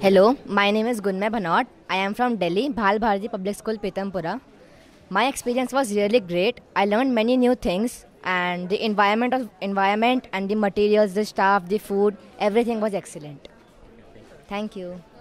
Hello, my name is Gunmay Bhanot. I am from Delhi, Bhal Bharati Public School, Pitampura. My experience was really great. I learned many new things and the environment of environment and the materials, the staff, the food, everything was excellent. Thank you.